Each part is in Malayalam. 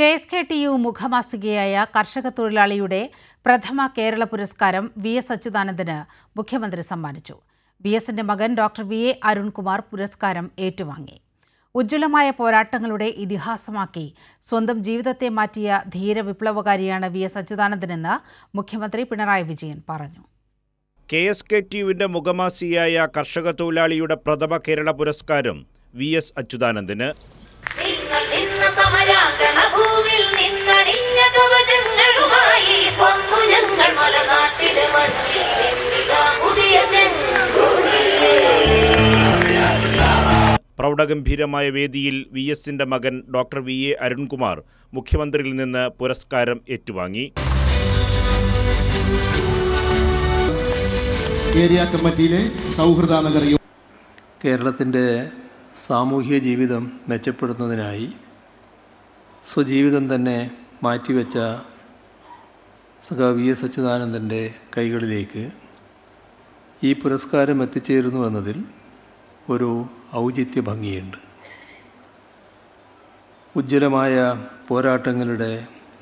K S K T U മുഖമാസികയായ കർഷക തൊഴിലാളിയുടെ പ്രഥമ കേരള പുരസ്കാരം വി എസ് അച്യുതാനന്ദന് മുഖ്യമന്ത്രി സമ്മാനിച്ചു വി എസിന്റെ മകൻ ഡോക്ടർ വി എ അരുൺകുമാർ പുരസ്കാരം ഏറ്റുവാങ്ങി ഉജ്ജ്വലമായ പോരാട്ടങ്ങളുടെ ഇതിഹാസമാക്കി സ്വന്തം ജീവിതത്തെ മാറ്റിയ ധീര വിപ്ലവകാരിയാണ് വി എസ് അച്യുതാനന്ദനെന്ന് മുഖ്യമന്ത്രി പിണറായി വിജയൻ പറഞ്ഞു കെ എസ് കെ ടി യുവിന്റെ മുഖമാസിയായ കർഷക തൊഴിലാളിയുടെ പ്രഥമ കേരള പുരസ്കാരം വി എസ് അച്യുതാനന്ദന് സമരാക്കണ ഭൂവിൽ നിന്നണിഞ്ഞ കവചങ്ങളുമായി വന്നു ഞങ്ങൾ മലനാട്ടിലെ മണ്ണിൽ പുതിയ പ്രൗഢഗംഭീരമായ വേദിയിൽ വി എസിന്റെ മകൻ ഡോക്ടർ വി എ അരുൺകുമാർ മുഖ്യമന്ത്രിയിൽ നിന്ന് പുരസ്കാരം ഏറ്റുവാങ്ങി ഏരിയ കമ്മിറ്റിയിലെ സൗഹൃദ കേരളത്തിൻ്റെ സാമൂഹ്യ ജീവിതം മെച്ചപ്പെടുത്തുന്നതിനായി സ്വജീവിതം തന്നെ മാറ്റിവെച്ച സഖാ വി എസ് അച്യുതാനന്ദൻ്റെ കൈകളിലേക്ക് ഈ പുരസ്കാരം എത്തിച്ചേരുന്നു എന്നതിൽ ഒരു ഔചിത്യ ഭംഗിയുണ്ട് ഉജ്ജ്വലമായ പോരാട്ടങ്ങളുടെ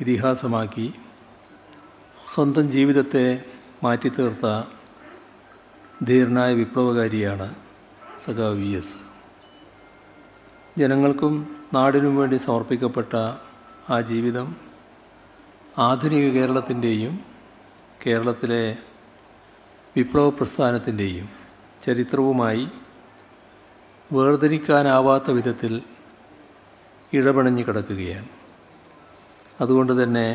ഇതിഹാസമാക്കി സ്വന്തം ജീവിതത്തെ മാറ്റിത്തീർത്ത ധീരനായ വിപ്ലവകാരിയാണ് സഖാവ് വി എസ് ജനങ്ങൾക്കും നാടിനും വേണ്ടി സമർപ്പിക്കപ്പെട്ട ആ ജീവിതം ആധുനിക കേരളത്തിൻ്റെയും കേരളത്തിലെ വിപ്ലവ പ്രസ്ഥാനത്തിൻ്റെയും ചരിത്രവുമായി വേർതിരിക്കാനാവാത്ത വിധത്തിൽ ഇടപെണഞ്ഞു കിടക്കുകയാണ് അതുകൊണ്ട് തന്നെ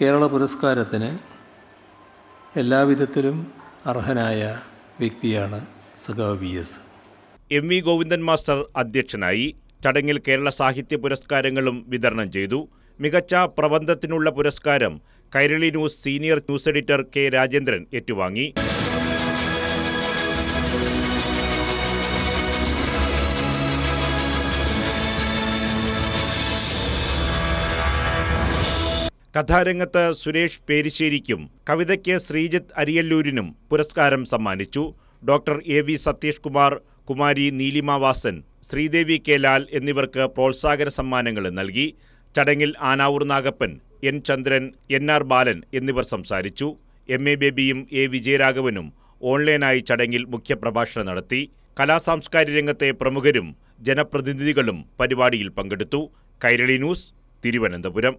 കേരള പുരസ്കാരത്തിന് എല്ലാവിധത്തിലും അർഹനായ വ്യക്തിയാണ് സഖാവ് V S M V Govindan master അധ്യക്ഷനായി ചടങ്ങിൽ കേരള സാഹിത്യ പുരസ്കാരങ്ങളും വിതരണം ചെയ്തു മികച്ച പ്രബന്ധത്തിനുള്ള പുരസ്കാരം Kairali news senior news editor K Rajendran ഏറ്റുവാങ്ങി കഥാരംഗത്ത് സുരേഷ് പേരിശ്ശേരിക്കും കവിതയ്ക്ക് ശ്രീജിത്ത് അരിയല്ലൂരിനും പുരസ്കാരം സമ്മാനിച്ചു doctor A V Satheesh Kumar Kumari Neelima Vasan Sreedevi K Lal എന്നിവർക്ക് പ്രോത്സാഹന സമ്മാനങ്ങൾ നൽകി ചടങ്ങിൽ Anavoor Nagappan N Chandran N R Balan എന്നിവർ സംസാരിച്ചു എം എ ബേബിയും എ വിജയരാഘവനും ഓൺലൈനായി ചടങ്ങിൽ മുഖ്യപ്രഭാഷണം നടത്തി കലാസാംസ്കാരിക രംഗത്തെ പ്രമുഖരും ജനപ്രതിനിധികളും പരിപാടിയിൽ പങ്കെടുത്തു കൈരളി ന്യൂസ് തിരുവനന്തപുരം